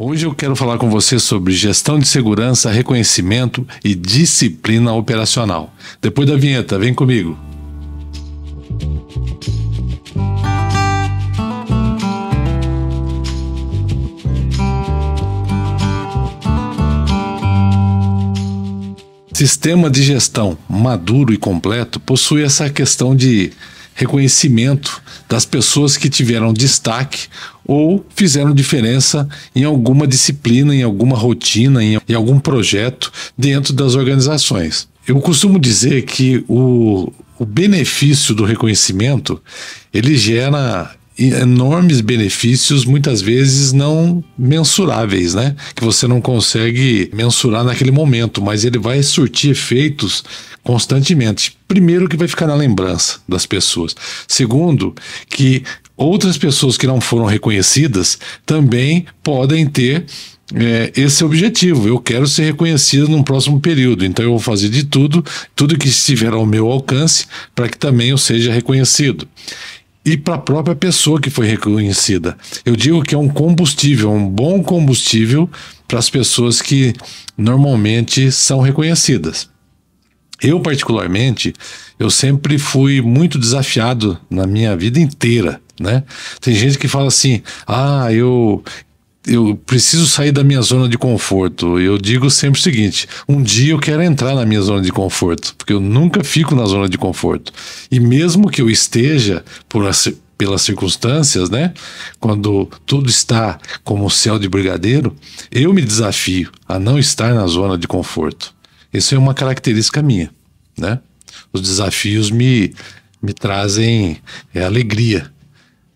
Hoje eu quero falar com você sobre gestão de segurança, reconhecimento e disciplina operacional. Depois da vinheta, vem comigo. Sistema de gestão maduro e completo possui essa questão de reconhecimento das pessoas que tiveram destaque ou fizeram diferença em alguma disciplina, em alguma rotina, em, algum projeto dentro das organizações. Eu costumo dizer que o, o benefício do reconhecimento ele gera enormes benefícios, muitas vezes não mensuráveis, né? Que você não consegue mensurar naquele momento, mas ele vai surtir efeitos constantemente. Primeiro, que vai ficar na lembrança das pessoas. Segundo, que outras pessoas que não foram reconhecidas também podem ter é, esse é o objetivo. Eu quero ser reconhecido no próximo período. Então eu vou fazer de tudo, tudo que estiver ao meu alcance, para que também eu seja reconhecido e para a própria pessoa que foi reconhecida. Eu digo que é um combustível, um bom combustível para as pessoas que normalmente são reconhecidas. Eu, particularmente, eu sempre fui muito desafiado na minha vida inteira, né? Tem gente que fala assim, ah, eu, eu preciso sair da minha zona de conforto. Eu digo sempre o seguinte: um dia eu quero entrar na minha zona de conforto, porque eu nunca fico na zona de conforto. E mesmo que eu esteja por pelas circunstâncias, né? Quando tudo está como o céu de brigadeiro, eu me desafio a não estar na zona de conforto. Isso é uma característica minha, né? Os desafios me me trazem é, alegria.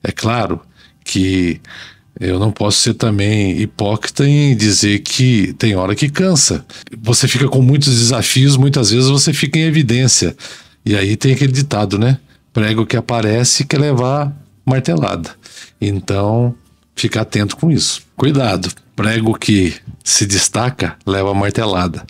É claro que eu não posso ser também hipócrita em dizer que tem hora que cansa. Você fica com muitos desafios, muitas vezes você fica em evidência. E aí tem aquele ditado, né? Prego que aparece quer levar martelada. Então, fica atento com isso. Cuidado, prego que se destaca leva martelada.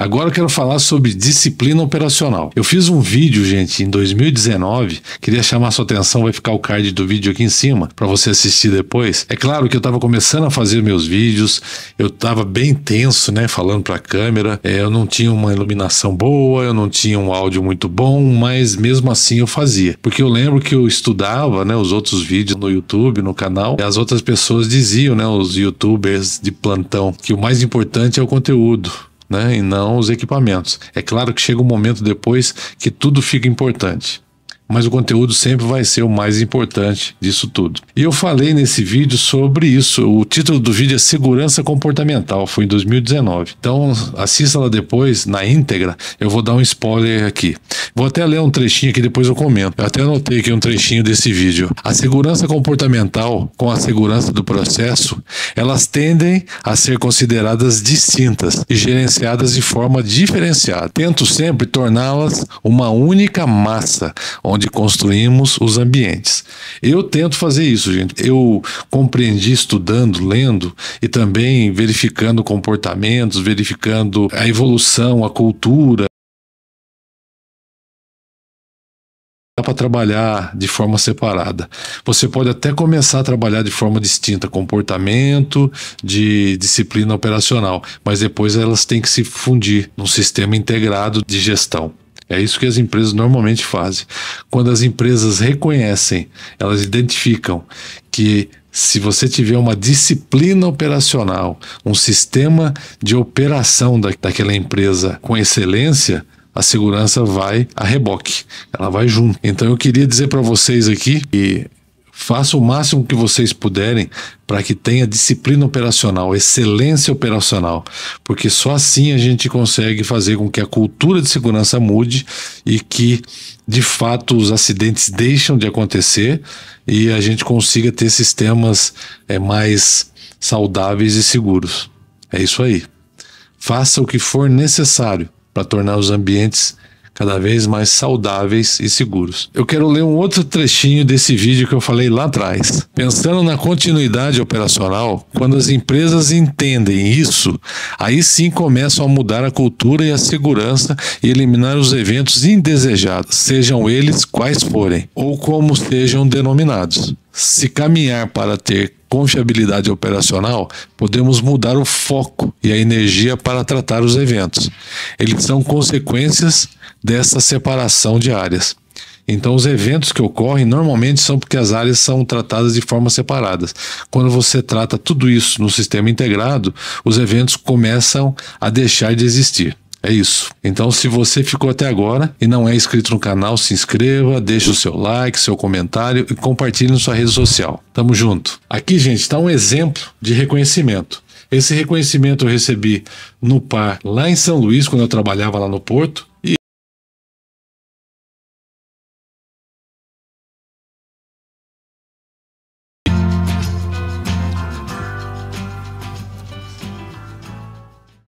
Agora eu quero falar sobre disciplina operacional. Eu fiz um vídeo, gente, em 2019. Queria chamar sua atenção, vai ficar o card do vídeo aqui em cima para você assistir depois. É claro que eu estava começando a fazer meus vídeos, eu estava bem tenso, né, falando para a câmera. É, eu não tinha uma iluminação boa, eu não tinha um áudio muito bom, mas mesmo assim eu fazia, porque eu lembro que eu estudava, né, os outros vídeos no YouTube, no canal, e as outras pessoas diziam, né, os YouTubers de plantão, que o mais importante é o conteúdo né, e não os equipamentos. É claro que chega um momento depois que tudo fica importante mas o conteúdo sempre vai ser o mais importante disso tudo. E eu falei nesse vídeo sobre isso. O título do vídeo é Segurança Comportamental, foi em 2019. Então, assista lá depois, na íntegra. Eu vou dar um spoiler aqui. Vou até ler um trechinho que depois eu comento. Eu até anotei aqui um trechinho desse vídeo. A segurança comportamental com a segurança do processo, elas tendem a ser consideradas distintas e gerenciadas de forma diferenciada. Tento sempre torná-las uma única massa, onde onde construímos os ambientes. Eu tento fazer isso, gente. Eu compreendi estudando, lendo e também verificando comportamentos, verificando a evolução, a cultura. Dá para trabalhar de forma separada. Você pode até começar a trabalhar de forma distinta, comportamento, de disciplina operacional, mas depois elas têm que se fundir num sistema integrado de gestão. É isso que as empresas normalmente fazem. Quando as empresas reconhecem, elas identificam que se você tiver uma disciplina operacional, um sistema de operação da, daquela empresa com excelência, a segurança vai a reboque, ela vai junto. Então eu queria dizer para vocês aqui que Faça o máximo que vocês puderem para que tenha disciplina operacional, excelência operacional, porque só assim a gente consegue fazer com que a cultura de segurança mude e que, de fato, os acidentes deixem de acontecer e a gente consiga ter sistemas é, mais saudáveis e seguros. É isso aí. Faça o que for necessário para tornar os ambientes cada vez mais saudáveis e seguros. Eu quero ler um outro trechinho desse vídeo que eu falei lá atrás. Pensando na continuidade operacional, quando as empresas entendem isso, aí sim começam a mudar a cultura e a segurança e eliminar os eventos indesejados, sejam eles quais forem, ou como sejam denominados. Se caminhar para ter confiabilidade operacional, podemos mudar o foco e a energia para tratar os eventos. Eles são consequências dessa separação de áreas. Então, os eventos que ocorrem normalmente são porque as áreas são tratadas de forma separadas. Quando você trata tudo isso no sistema integrado, os eventos começam a deixar de existir. É isso. Então, se você ficou até agora e não é inscrito no canal, se inscreva, deixe o seu like, seu comentário e compartilhe na sua rede social. Tamo junto. Aqui, gente, está um exemplo de reconhecimento. Esse reconhecimento eu recebi no PAR lá em São Luís, quando eu trabalhava lá no Porto.